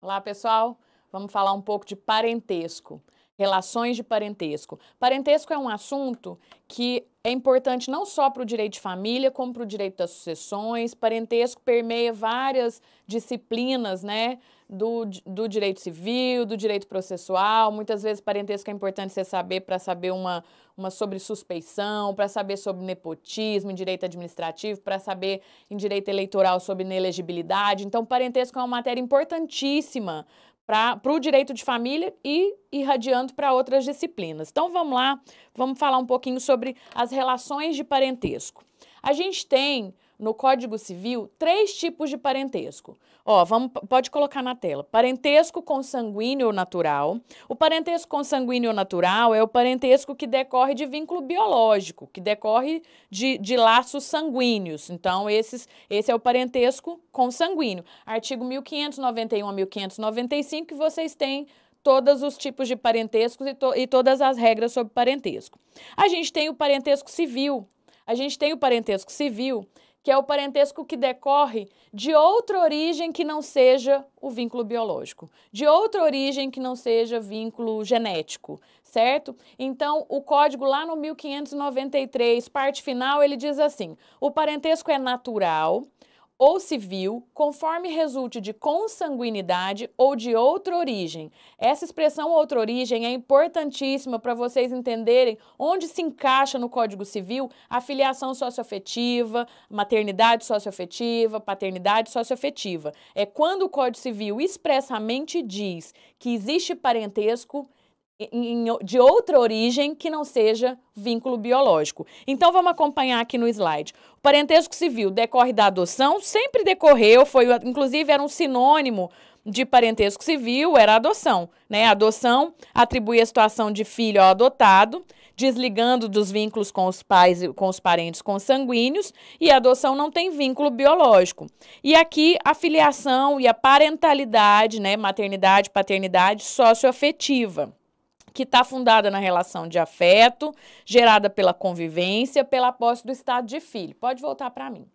Olá, pessoal. Vamos falar um pouco de parentesco, relações de parentesco. Parentesco é um assunto que é importante não só para o direito de família, como para o direito das sucessões. Parentesco permeia várias disciplinas, né? do, do direito civil, do direito processual. Muitas vezes, parentesco é importante você saber para saber uma, uma sobre suspeição, para saber sobre nepotismo em direito administrativo, para saber em direito eleitoral sobre inelegibilidade. Então, parentesco é uma matéria importantíssima para o direito de família e irradiando para outras disciplinas. Então vamos lá, vamos falar um pouquinho sobre as relações de parentesco. A gente tem no Código Civil três tipos de parentesco. Ó, vamos, pode colocar na tela. Parentesco consanguíneo ou natural. O parentesco consanguíneo ou natural é o parentesco que decorre de vínculo biológico, que decorre de, de laços sanguíneos. Então, esses, esse é o parentesco consanguíneo. Artigo 1591 a 1595, que vocês têm todos os tipos de parentescos e, to e todas as regras sobre parentesco. A gente tem o parentesco civil. A gente tem o parentesco civil, que é o parentesco que decorre de outra origem que não seja o vínculo biológico, de outra origem que não seja vínculo genético, certo? Então, o código lá no 1593, parte final, ele diz assim: o parentesco é natural, ou civil, conforme resulte de consanguinidade ou de outra origem. Essa expressão outra origem é importantíssima para vocês entenderem onde se encaixa no Código Civil a filiação socioafetiva, maternidade socioafetiva, paternidade socioafetiva. É quando o Código Civil expressamente diz que existe parentesco de outra origem que não seja vínculo biológico. Então vamos acompanhar aqui no slide. O parentesco civil decorre da adoção, sempre decorreu, foi inclusive era um sinônimo de parentesco civil, era adoção, né? Adoção atribui a situação de filho ao adotado, desligando dos vínculos com os pais e com os parentes consanguíneos, e a adoção não tem vínculo biológico. E aqui a filiação e a parentalidade, né, maternidade, paternidade socioafetiva que está fundada na relação de afeto, gerada pela convivência, pela posse do estado de filho. Pode voltar para mim.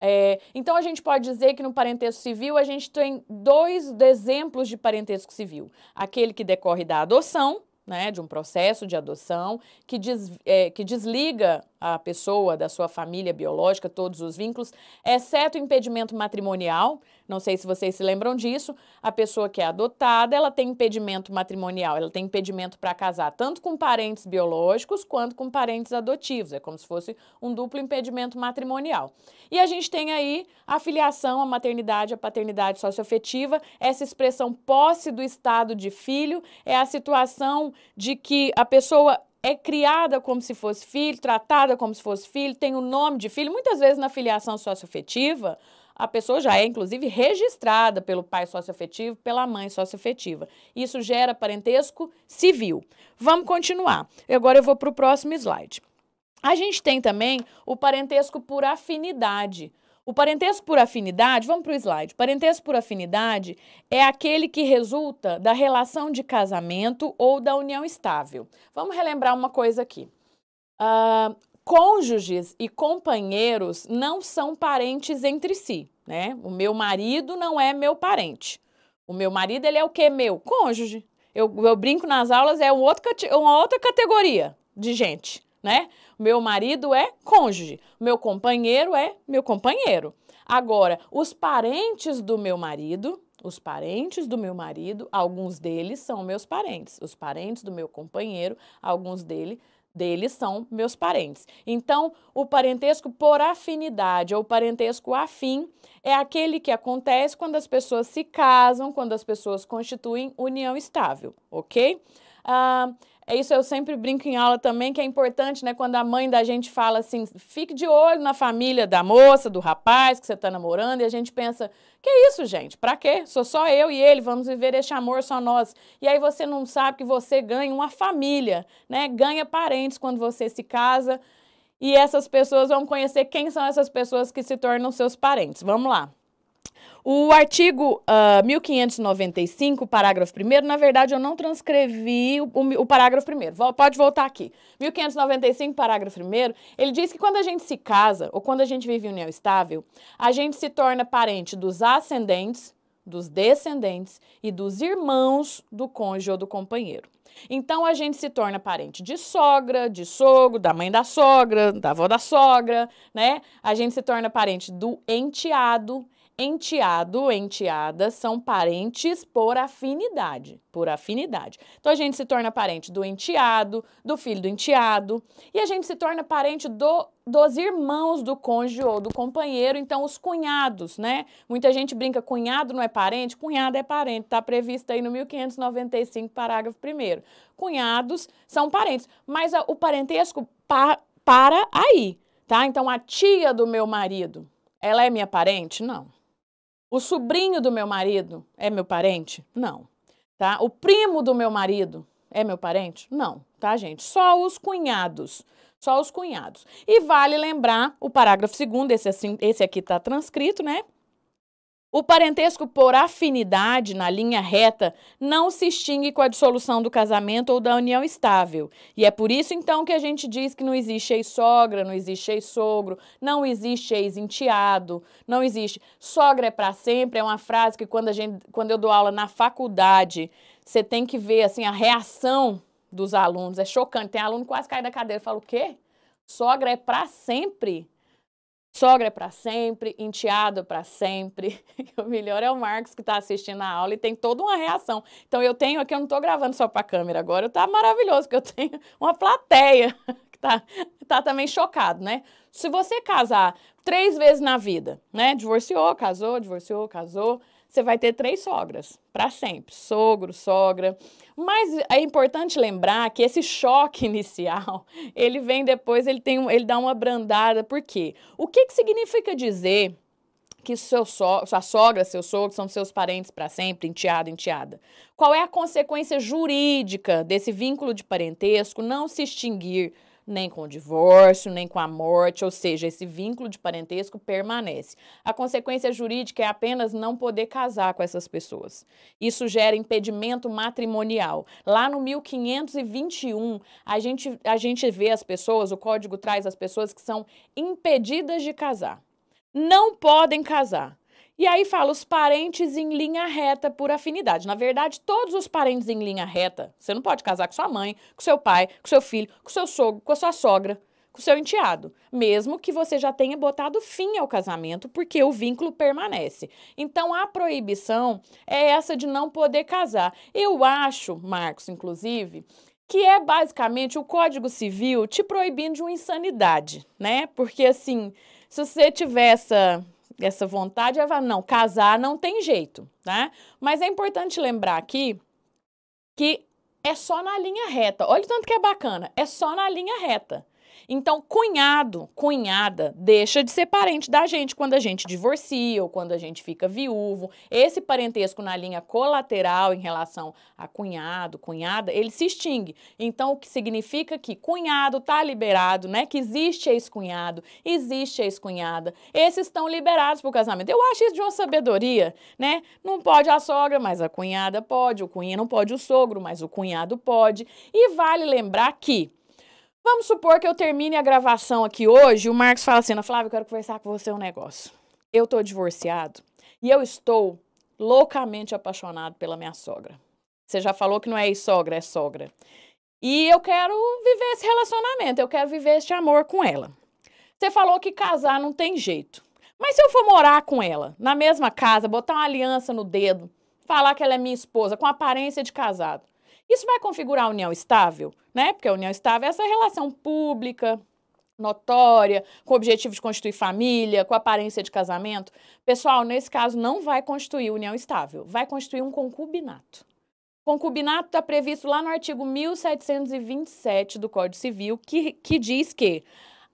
É, então, a gente pode dizer que no parentesco civil a gente tem dois exemplos de parentesco civil: aquele que decorre da adoção, né, de um processo de adoção, que, des, é, que desliga a pessoa da sua família biológica, todos os vínculos, exceto o impedimento matrimonial, não sei se vocês se lembram disso. A pessoa que é adotada, ela tem impedimento matrimonial, ela tem impedimento para casar tanto com parentes biológicos quanto com parentes adotivos. É como se fosse um duplo impedimento matrimonial. E a gente tem aí a filiação, a maternidade, a paternidade socioafetiva, essa expressão posse do estado de filho, é a situação de que a pessoa é criada como se fosse filho, tratada como se fosse filho, tem o nome de filho. Muitas vezes na filiação socioafetiva, a pessoa já é, inclusive, registrada pelo pai socioafetivo, pela mãe socioafetiva. Isso gera parentesco civil. Vamos continuar. Agora eu vou para o próximo slide. A gente tem também o parentesco por afinidade. O parentesco por afinidade, vamos para o slide. Parentesco por afinidade é aquele que resulta da relação de casamento ou da união estável. Vamos relembrar uma coisa aqui. Uh, cônjuges e companheiros não são parentes entre si, né? O meu marido não é meu parente. O meu marido, ele é o que meu? Cônjuge. Eu, eu brinco nas aulas, é um outro, uma outra categoria de gente, né? Meu marido é cônjuge, meu companheiro é meu companheiro. Agora, os parentes do meu marido, os parentes do meu marido, alguns deles são meus parentes. Os parentes do meu companheiro, alguns deles deles são meus parentes. Então, o parentesco por afinidade ou parentesco afim é aquele que acontece quando as pessoas se casam, quando as pessoas constituem união estável, ok? Ah, é isso eu sempre brinco em aula também, que é importante, né, quando a mãe da gente fala assim, fique de olho na família da moça, do rapaz que você está namorando, e a gente pensa, que é isso, gente? Para quê? Sou só eu e ele, vamos viver este amor só nós. E aí você não sabe que você ganha uma família, né? Ganha parentes quando você se casa. E essas pessoas vão conhecer quem são essas pessoas que se tornam seus parentes. Vamos lá. O artigo uh, ah, 1595, parágrafo 1, na verdade eu não transcrevi o, o, o parágrafo 1. Pode voltar aqui. 1595, parágrafo 1, ele diz que quando a gente se casa ou quando a gente vive em união estável, a gente se torna parente dos ascendentes, dos descendentes e dos irmãos do cônjuge ou do companheiro. Então a gente se torna parente de sogra, de sogro, da mãe da sogra, da avó da sogra, né? A gente se torna parente do enteado Enteado, enteada são parentes por afinidade, por afinidade. Então a gente se torna parente do enteado, do filho do enteado, e a gente se torna parente do, dos irmãos do cônjuge ou do companheiro, então os cunhados, né? Muita gente brinca cunhado não é parente, cunhado é parente, tá previsto aí no 1595, parágrafo 1 Cunhados são parentes, mas a, o parentesco pa, para aí, tá? Então a tia do meu marido, ela é minha parente? Não. O sobrinho do meu marido é meu parente? Não. Tá? O primo do meu marido é meu parente? Não, tá, gente? Só os cunhados. Só os cunhados. E vale lembrar o parágrafo segundo, esse, assim, esse aqui está transcrito, né? O parentesco por afinidade na linha reta não se extingue com a dissolução do casamento ou da união estável. E é por isso então que a gente diz que não existe ex-sogra, não existe ex-sogro, não existe ex-enteado, não existe. Sogra é para sempre é uma frase que quando, a gente, quando eu dou aula na faculdade, você tem que ver assim a reação dos alunos. É chocante. Tem aluno que quase cai da cadeira e fala: o quê? Sogra é para sempre? sogra é para sempre, enteado para sempre. o melhor é o Marcos que está assistindo a aula e tem toda uma reação. Então eu tenho aqui, eu não estou gravando só para a câmera agora, está maravilhoso, porque eu tenho uma plateia que está tá também chocado, né? Se você casar três vezes na vida, né? Divorciou, casou, divorciou, casou, você vai ter três sogras para sempre, sogro, sogra. Mas é importante lembrar que esse choque inicial, ele vem depois, ele tem, ele dá uma brandada. Por quê? O que, que significa dizer que seu so, sua sogra, seu sogro são seus parentes para sempre, enteado, enteada? Qual é a consequência jurídica desse vínculo de parentesco não se extinguir? nem com o divórcio, nem com a morte, ou seja, esse vínculo de parentesco permanece. A consequência jurídica é apenas não poder casar com essas pessoas. Isso gera impedimento matrimonial. Lá no 1521, a gente, a gente vê as pessoas, o código traz as pessoas que são impedidas de casar. Não podem casar e aí fala os parentes em linha reta por afinidade. Na verdade, todos os parentes em linha reta. Você não pode casar com sua mãe, com seu pai, com seu filho, com seu sogro, com a sua sogra, com seu enteado, mesmo que você já tenha botado fim ao casamento, porque o vínculo permanece. Então a proibição é essa de não poder casar. Eu acho, Marcos, inclusive, que é basicamente o Código Civil te proibindo de uma insanidade, né? Porque assim, se você tivesse essa vontade, ela fala, não, casar não tem jeito, né? Mas é importante lembrar aqui que é só na linha reta. Olha o tanto que é bacana, é só na linha reta. Então, cunhado, cunhada, deixa de ser parente da gente quando a gente divorcia ou quando a gente fica viúvo. Esse parentesco na linha colateral em relação a cunhado, cunhada, ele se extingue. Então, o que significa que cunhado está liberado, né? Que existe ex-cunhado, existe ex-cunhada. Esses estão liberados para o casamento. Eu acho isso de uma sabedoria, né? Não pode a sogra, mas a cunhada pode, o cunhado não pode o sogro, mas o cunhado pode. E vale lembrar que Vamos supor que eu termine a gravação aqui hoje, o Marcos fala assim, Flávia, eu quero conversar com você um negócio. Eu tô divorciado e eu estou loucamente apaixonado pela minha sogra. Você já falou que não é sogra, é sogra. E eu quero viver esse relacionamento, eu quero viver este amor com ela. Você falou que casar não tem jeito. Mas se eu for morar com ela, na mesma casa, botar uma aliança no dedo, falar que ela é minha esposa, com aparência de casado, isso vai configurar a união estável, né? Porque a união estável é essa relação pública, notória, com o objetivo de constituir família, com aparência de casamento. Pessoal, nesse caso não vai constituir união estável, vai constituir um concubinato. Concubinato está previsto lá no artigo 1727 do Código Civil, que, que diz que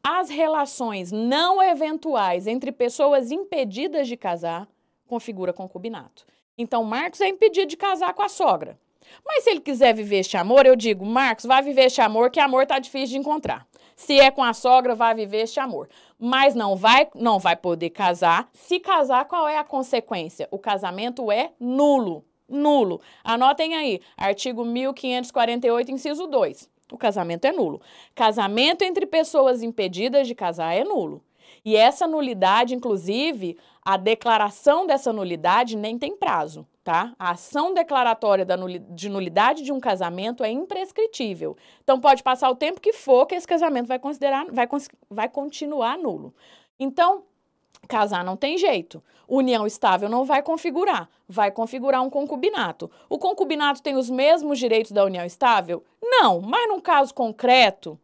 as relações não eventuais entre pessoas impedidas de casar configura concubinato. Então, Marcos é impedido de casar com a sogra. Mas se ele quiser viver este amor, eu digo, Marcos, vai viver este amor, que amor tá difícil de encontrar. Se é com a sogra, vai viver este amor. Mas não vai, não vai poder casar. Se casar, qual é a consequência? O casamento é nulo. Nulo. Anotem aí, artigo 1548, inciso 2. O casamento é nulo. Casamento entre pessoas impedidas de casar é nulo. E essa nulidade, inclusive, a declaração dessa nulidade nem tem prazo tá? A ação declaratória de nulidade de um casamento é imprescritível. Então pode passar o tempo que for que esse casamento vai considerar, vai, vai continuar nulo. Então, Casar não tem jeito. União estável não vai configurar, vai configurar um concubinato. O concubinato tem os mesmos direitos da união estável? Não, mas num caso concreto,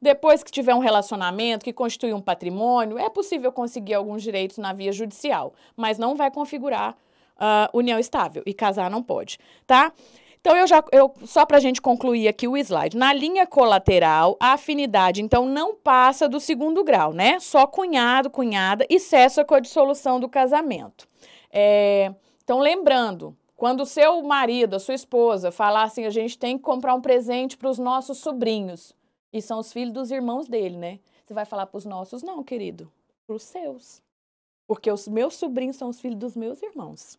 depois que tiver um relacionamento que constitui um patrimônio, é possível conseguir alguns direitos na via judicial, mas não vai configurar uh, união estável e casar não pode, tá? Então, eu já, eu, só para a gente concluir aqui o slide. Na linha colateral, a afinidade, então, não passa do segundo grau, né? Só cunhado, cunhada e cessa com a dissolução do casamento. É, então, lembrando, quando o seu marido, a sua esposa, falar assim, a gente tem que comprar um presente para os nossos sobrinhos, e são os filhos dos irmãos dele, né? Você vai falar para os nossos? Não, querido, para os seus. Porque os meus sobrinhos são os filhos dos meus irmãos.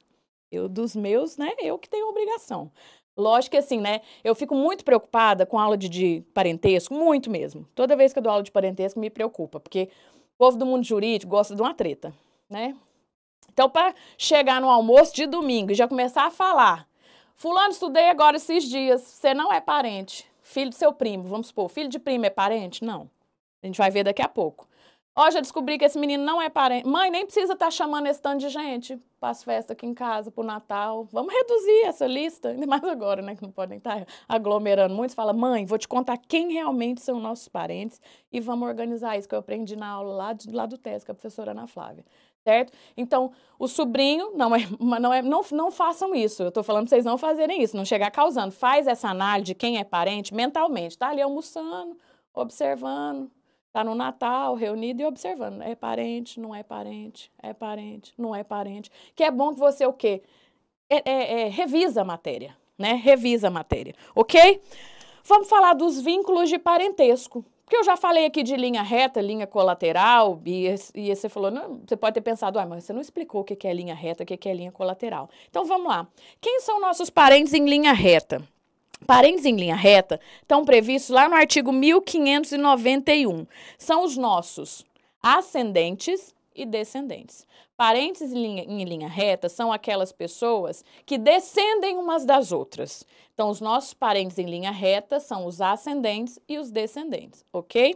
Eu dos meus, né? Eu que tenho obrigação. Lógico que assim, né? Eu fico muito preocupada com aula de, de, parentesco, muito mesmo. Toda vez que eu dou aula de parentesco, me preocupa, porque o povo do mundo jurídico gosta de uma treta, né? Então, para chegar no almoço de domingo e já começar a falar, fulano, estudei agora esses dias, você não é parente, filho do seu primo, vamos supor, filho de primo é parente? Não. A gente vai ver daqui a pouco. Ó, já descobri que esse menino não é parente. Mãe, nem precisa estar tá chamando esse tanto de gente para as festas aqui em casa, para o Natal. Vamos reduzir essa lista, ainda mais agora, né, que não podem estar tá aglomerando Muitos Fala, mãe, vou te contar quem realmente são nossos parentes e vamos organizar isso, que eu aprendi na aula lá, de, lá do TES, com a professora Ana Flávia. Certo? Então, o sobrinho, não é, não é, não, não façam isso. Eu estou falando para vocês não fazerem isso, não chegar causando. Faz essa análise de quem é parente mentalmente. Tá ali almoçando, observando, Está no Natal, reunido e observando. É parente, não é parente, é parente, não é parente. Que é bom que você o quê? É, é, é, revisa a matéria, né? Revisa a matéria, ok? Vamos falar dos vínculos de parentesco. Porque eu já falei aqui de linha reta, linha colateral, e, e você falou, não, você pode ter pensado, ah, mas você não explicou o que é linha reta, o que é linha colateral. Então vamos lá. Quem são nossos parentes em linha reta? Parentes em linha reta estão previstos lá no artigo 1591. São os nossos ascendentes e descendentes. Parentes em linha, em linha, reta são aquelas pessoas que descendem umas das outras. Então, os nossos parentes em linha reta são os ascendentes e os descendentes, ok?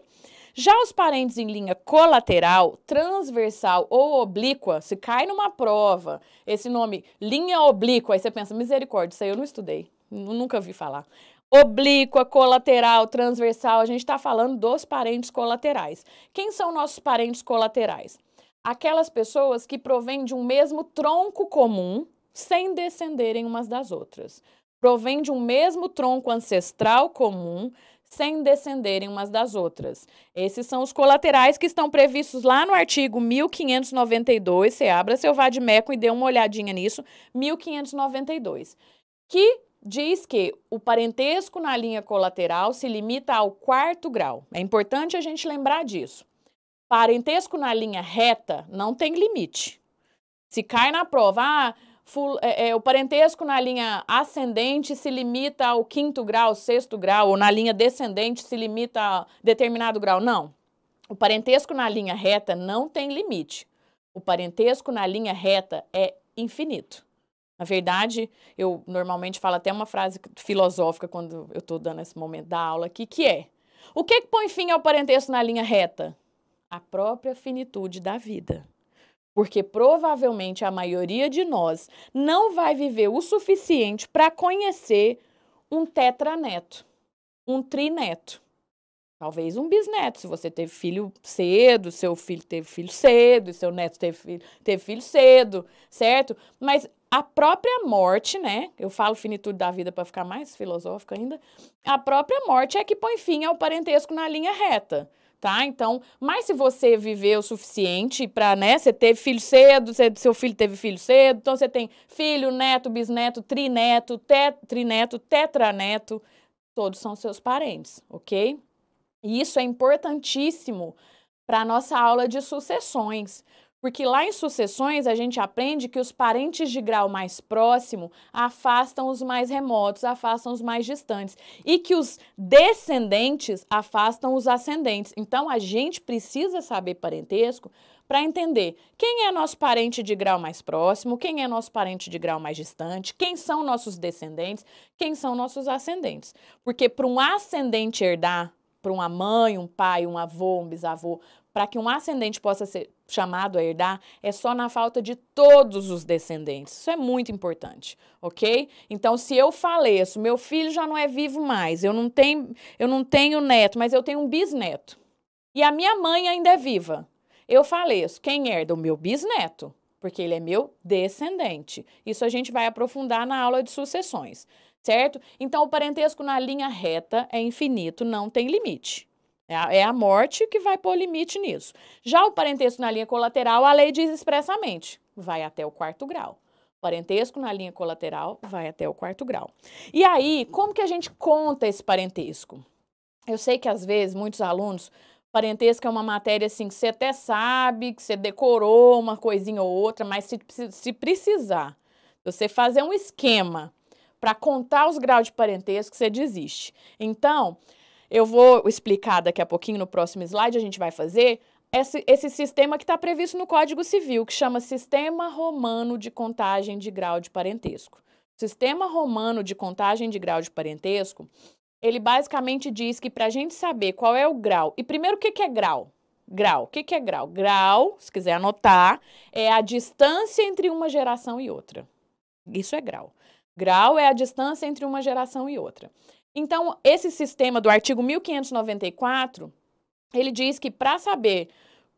Já os parentes em linha colateral, transversal ou oblíqua, se cai numa prova, esse nome linha oblíqua, aí você pensa, misericórdia, isso aí eu não estudei nunca vi falar. Oblíqua, colateral, transversal, a gente está falando dos parentes colaterais. Quem são nossos parentes colaterais? Aquelas pessoas que provêm de um mesmo tronco comum, sem descenderem umas das outras. Provém de um mesmo tronco ancestral comum, sem descenderem umas das outras. Esses são os colaterais que estão previstos lá no artigo 1592. Você abra seu vade meco e dê uma olhadinha nisso. 1592. Que diz que o parentesco na linha colateral se limita ao quarto grau. É importante a gente lembrar disso. Parentesco na linha reta não tem limite. Se cai na prova, ah, ful, é, é, o parentesco na linha ascendente se limita ao quinto grau, sexto grau, ou na linha descendente se limita a determinado grau. Não. O parentesco na linha reta não tem limite. O parentesco na linha reta é infinito. Na verdade, eu normalmente falo até uma frase filosófica quando eu estou dando esse momento da aula aqui, que é: o que, que põe fim ao parentesco na linha reta? A própria finitude da vida. Porque provavelmente a maioria de nós não vai viver o suficiente para conhecer um tetraneto, um trineto. Talvez um bisneto, se você teve filho cedo, seu filho teve filho cedo, seu neto teve filho, teve filho cedo, certo? Mas a própria morte, né? Eu falo finitude da vida para ficar mais filosófica ainda. A própria morte é que põe fim ao parentesco na linha reta, tá? Então, mas se você viveu o suficiente para, né, você teve filho cedo, você, seu filho teve filho cedo, então você tem filho, neto, bisneto, trineto, te, trineto, tetraneto, todos são seus parentes, ok? E isso é importantíssimo para a nossa aula de sucessões. Porque lá em sucessões a gente aprende que os parentes de grau mais próximo afastam os mais remotos, afastam os mais distantes. E que os descendentes afastam os ascendentes. Então a gente precisa saber parentesco para entender quem é nosso parente de grau mais próximo, quem é nosso parente de grau mais distante, quem são nossos descendentes, quem são nossos ascendentes. Porque para um ascendente herdar para uma mãe, um pai, um avô, um bisavô, para que um ascendente possa ser chamado a herdar, é só na falta de todos os descendentes. Isso é muito importante, ok? Então, se eu faleço, meu filho já não é vivo mais, eu não tenho, eu não tenho neto, mas eu tenho um bisneto. E a minha mãe ainda é viva. Eu faleço, quem herda? O meu bisneto, porque ele é meu descendente. Isso a gente vai aprofundar na aula de sucessões, certo? Então, o parentesco na linha reta é infinito, não tem limite. É, é a morte que vai pôr limite nisso. Já o parentesco na linha colateral, a lei diz expressamente, vai até o quarto grau. Parentesco na linha colateral vai até o quarto grau. E aí, como que a gente conta esse parentesco? Eu sei que às vezes muitos alunos, parentesco é uma matéria assim que você até sabe, que você decorou uma coisinha ou outra, mas se, se precisar, você fazer um esquema para contar os graus de parentesco, você desiste. Então, eu vou explicar daqui a pouquinho no próximo slide, a gente vai fazer esse, esse sistema que está previsto no Código Civil, que chama Sistema Romano de Contagem de Grau de Parentesco. O sistema Romano de Contagem de Grau de Parentesco, ele basicamente diz que para a gente saber qual é o grau, e primeiro o que, que é grau? Grau. O que, que é grau? Grau, se quiser anotar, é a distância entre uma geração e outra. Isso é grau. Grau é a distância entre uma geração e outra. Então, esse sistema do artigo 1594, ele diz que para saber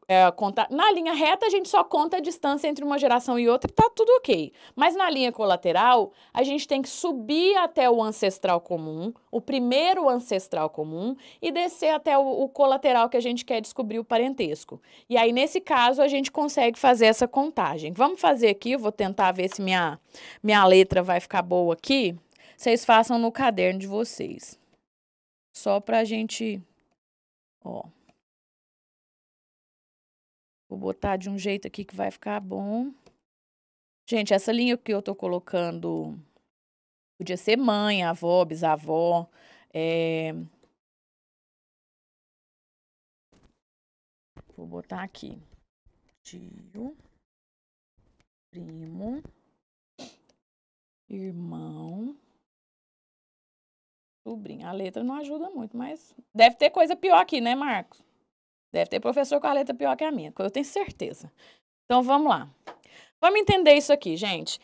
é, contar, na linha reta a gente só conta a distância entre uma geração e outra e tá tudo ok. Mas na linha colateral, a gente tem que subir até o ancestral comum, o primeiro ancestral comum, e descer até o, o colateral que a gente quer descobrir o parentesco. E aí, nesse caso, a gente consegue fazer essa contagem. Vamos fazer aqui, eu vou tentar ver se minha, minha letra vai ficar boa aqui vocês façam no caderno de vocês. Só pra gente, ó. Vou botar de um jeito aqui que vai ficar bom. Gente, essa linha que eu tô colocando podia ser mãe, avó, bisavó, é... Vou botar aqui. Tio, primo, irmão, Sobrinho. A letra não ajuda muito, mas deve ter coisa pior aqui, né, Marcos? Deve ter professor com a letra pior que a minha, eu tenho certeza. Então vamos lá. Vamos entender isso aqui, gente.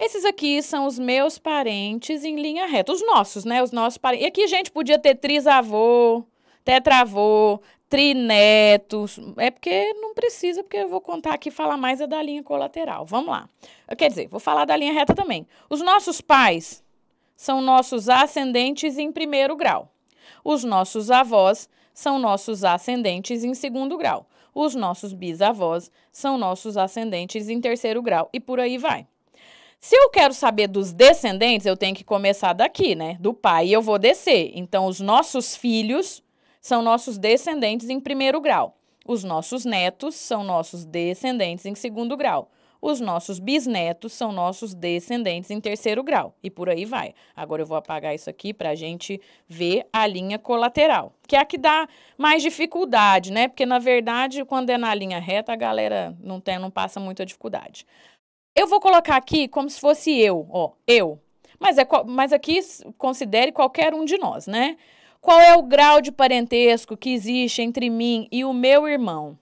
Esses aqui são os meus parentes em linha reta. Os nossos, né? Os nossos parentes. E aqui, gente, podia ter trisavô, tetravô, trinetos. É porque não precisa, porque eu vou contar aqui, falar mais é da linha colateral. Vamos lá. Quer dizer, vou falar da linha reta também. Os nossos pais são nossos ascendentes em primeiro grau. Os nossos avós são nossos ascendentes em segundo grau. Os nossos bisavós são nossos ascendentes em terceiro grau e por aí vai. Se eu quero saber dos descendentes, eu tenho que começar daqui, né? Do pai, eu vou descer. Então, os nossos filhos são nossos descendentes em primeiro grau. Os nossos netos são nossos descendentes em segundo grau os nossos bisnetos são nossos descendentes em terceiro grau. E por aí vai. Agora eu vou apagar isso aqui para a gente ver a linha colateral, que é a que dá mais dificuldade, né? Porque, na verdade, quando é na linha reta, a galera não, tem, não passa muita dificuldade. Eu vou colocar aqui como se fosse eu, ó, eu. Mas, é, mas aqui considere qualquer um de nós, né? Qual é o grau de parentesco que existe entre mim e o meu irmão?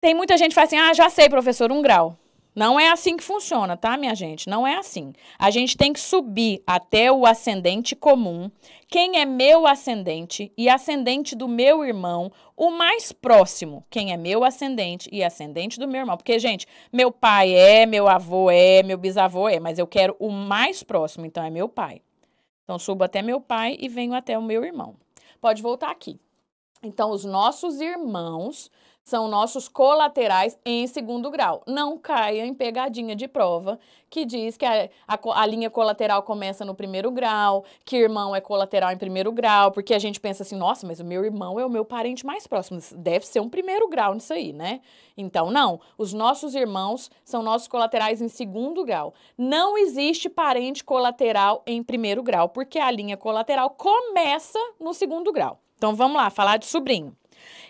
Tem muita gente que fala assim: ah, já sei, professor, um grau. Não é assim que funciona, tá, minha gente? Não é assim. A gente tem que subir até o ascendente comum, quem é meu ascendente e ascendente do meu irmão, o mais próximo, quem é meu ascendente e ascendente do meu irmão. Porque, gente, meu pai é, meu avô é, meu bisavô é, mas eu quero o mais próximo, então é meu pai. Então, subo até meu pai e venho até o meu irmão. Pode voltar aqui. Então, os nossos irmãos são nossos colaterais em segundo grau. Não caia em pegadinha de prova que diz que a, a, a, linha colateral começa no primeiro grau, que irmão é colateral em primeiro grau, porque a gente pensa assim, nossa, mas o meu irmão é o meu parente mais próximo. Deve ser um primeiro grau nisso aí, né? Então, não. Os nossos irmãos são nossos colaterais em segundo grau. Não existe parente colateral em primeiro grau, porque a linha colateral começa no segundo grau. Então, vamos lá, falar de sobrinho.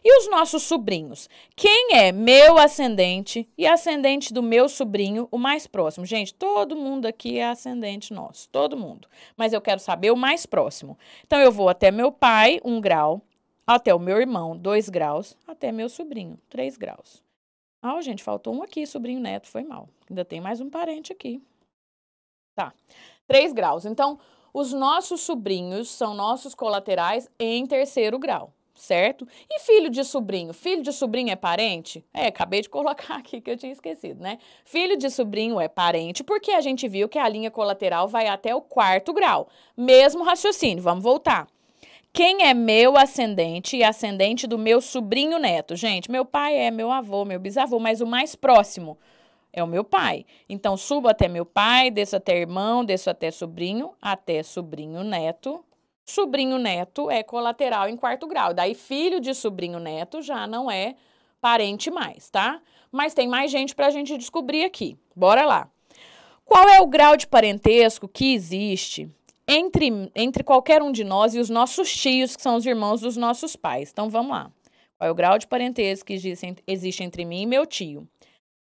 E os nossos sobrinhos? Quem é meu ascendente e ascendente do meu sobrinho, o mais próximo? Gente, todo mundo aqui é ascendente nosso, todo mundo. Mas eu quero saber o mais próximo. Então eu vou até meu pai, um grau, até o meu irmão, dois graus, até meu sobrinho, três graus. Ah, oh, gente, faltou um aqui, sobrinho neto, foi mal. Ainda tem mais um parente aqui. Tá. 3 graus. Então, os nossos sobrinhos são nossos colaterais em terceiro grau certo? E filho de sobrinho? Filho de sobrinho é parente? É, acabei de colocar aqui que eu tinha esquecido, né? Filho de sobrinho é parente porque a gente viu que a linha colateral vai até o quarto grau. Mesmo raciocínio, vamos voltar. Quem é meu ascendente e ascendente do meu sobrinho neto? Gente, meu pai é meu avô, meu bisavô, mas o mais próximo é o meu pai. Então, subo até meu pai, desço até irmão, desço até sobrinho, até sobrinho neto, sobrinho neto é colateral em quarto grau. Daí, filho de sobrinho neto já não é parente mais, tá? Mas tem mais gente para a gente descobrir aqui. Bora lá. Qual é o grau de parentesco que existe entre, entre qualquer um de nós e os nossos tios, que são os irmãos dos nossos pais? Então, vamos lá. Qual é o grau de parentesco que existe entre mim e meu tio?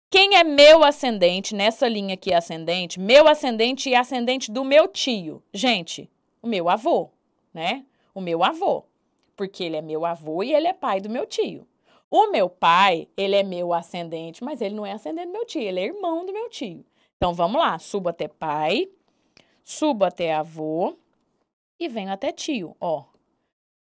Quem é meu ascendente nessa linha aqui ascendente? Meu ascendente e ascendente do meu tio. Gente, o meu avô, né? O meu avô, porque ele é meu avô e ele é pai do meu tio. O meu pai, ele é meu ascendente, mas ele não é ascendente do meu tio, ele é irmão do meu tio. Então vamos lá, subo até pai, subo até avô e venho até tio, ó.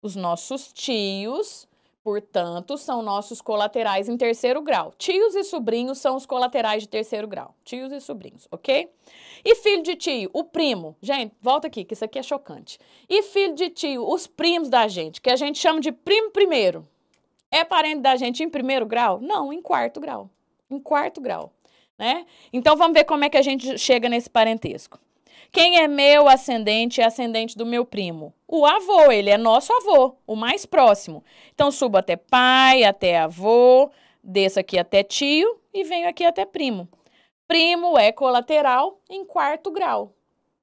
Os nossos tios Portanto, são nossos colaterais em terceiro grau. Tios e sobrinhos são os colaterais de terceiro grau. Tios e sobrinhos, ok? E filho de tio, o primo. Gente, volta aqui, que isso aqui é chocante. E filho de tio, os primos da gente, que a gente chama de primo primeiro. É parente da gente em primeiro grau? Não, em quarto grau. Em quarto grau, né? Então, vamos ver como é que a gente chega nesse parentesco. Quem é meu ascendente é ascendente do meu primo? O avô, ele é nosso avô, o mais próximo. Então subo até pai, até avô, desço aqui até tio e venho aqui até primo. Primo é colateral em quarto grau.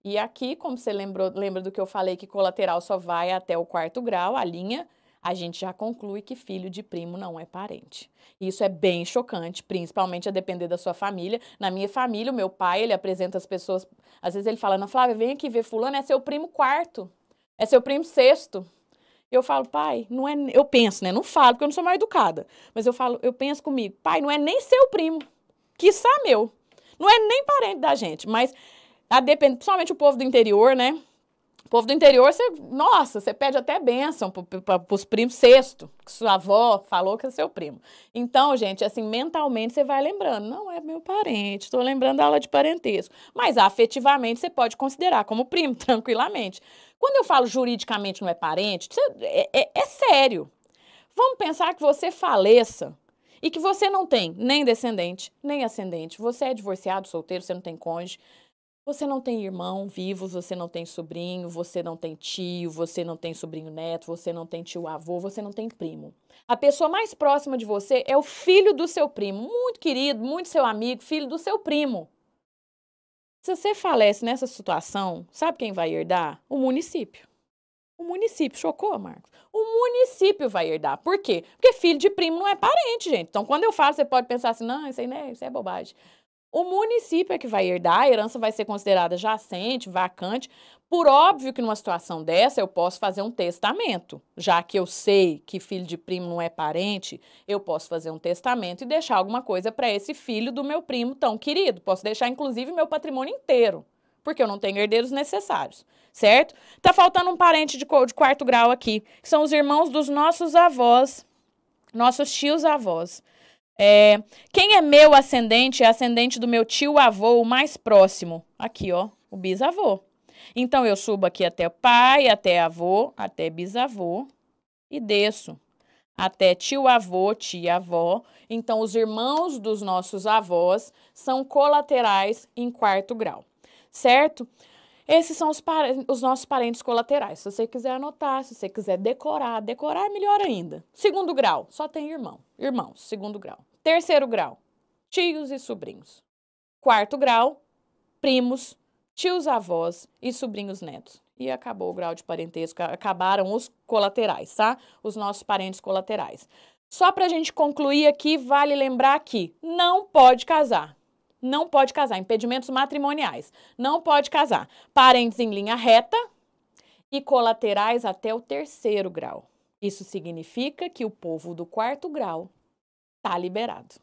E aqui, como você lembrou, lembra do que eu falei que colateral só vai até o quarto grau, a linha a gente já conclui que filho de primo não é parente. Isso é bem chocante, principalmente a depender da sua família. Na minha família, o meu pai, ele apresenta as pessoas, às vezes ele fala, Ana Flávia, vem aqui ver fulano, é seu primo quarto, é seu primo sexto. Eu falo, pai, não é, eu penso, né? Não falo, porque eu não sou mais educada, mas eu falo, eu penso comigo, pai, não é nem seu primo, quiçá meu. Não é nem parente da gente, mas a depend... principalmente o povo do interior, né? povo do interior, você, nossa, você pede até bênção para os primos sexto, que sua avó falou que é seu primo. Então, gente, assim, mentalmente você vai lembrando, não é meu parente, estou lembrando a aula de parentesco. Mas afetivamente você pode considerar como primo, tranquilamente. Quando eu falo juridicamente não é parente, é, é, é sério. Vamos pensar que você faleça e que você não tem nem descendente, nem ascendente. Você é divorciado, solteiro, você não tem cônjuge você não tem irmão vivo, você não tem sobrinho, você não tem tio, você não tem sobrinho neto, você não tem tio avô, você não tem primo. A pessoa mais próxima de você é o filho do seu primo, muito querido, muito seu amigo, filho do seu primo. Se você falece nessa situação, sabe quem vai herdar? O município. O município, chocou, Marcos? O município vai herdar. Por quê? Porque filho de primo não é parente, gente. Então, quando eu falo, você pode pensar assim, não, isso aí, né, isso aí é bobagem. O município é que vai herdar, a herança vai ser considerada jacente, vacante. Por óbvio que numa situação dessa eu posso fazer um testamento. Já que eu sei que filho de primo não é parente, eu posso fazer um testamento e deixar alguma coisa para esse filho do meu primo tão querido. Posso deixar inclusive meu patrimônio inteiro, porque eu não tenho herdeiros necessários, certo? Tá faltando um parente de quarto grau aqui, que são os irmãos dos nossos avós, nossos tios avós. É, quem é meu ascendente é ascendente do meu tio-avô, o mais próximo. Aqui, ó, o bisavô. Então, eu subo aqui até pai, até avô, até bisavô e desço. Até tio-avô, tia-avó. Então, os irmãos dos nossos avós são colaterais em quarto grau, certo? Esses são os, os nossos parentes colaterais. Se você quiser anotar, se você quiser decorar, decorar é melhor ainda. Segundo grau, só tem irmão. Irmãos, segundo grau. Terceiro grau, tios e sobrinhos. Quarto grau, primos, tios-avós e sobrinhos-netos. E acabou o grau de parentesco, acabaram os colaterais, tá? Os nossos parentes colaterais. Só para a gente concluir aqui, vale lembrar que não pode casar. Não pode casar. Impedimentos matrimoniais. Não pode casar. Parentes em linha reta e colaterais até o terceiro grau. Isso significa que o povo do quarto grau tá liberado,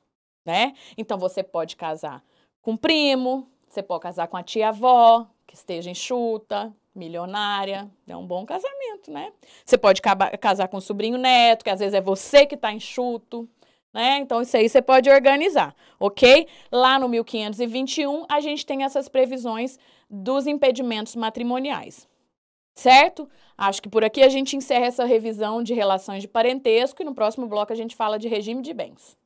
né? Então você pode casar com primo, você pode casar com a tia-avó, que esteja enxuta, milionária, é um bom casamento, né? Você pode casar com sobrinho neto, que às vezes é você que está enxuto, né? Então isso aí você pode organizar, ok? Lá no 1521 a gente tem essas previsões dos impedimentos matrimoniais. Certo? Acho que por aqui a gente encerra essa revisão de relações de parentesco e no próximo bloco a gente fala de regime de bens.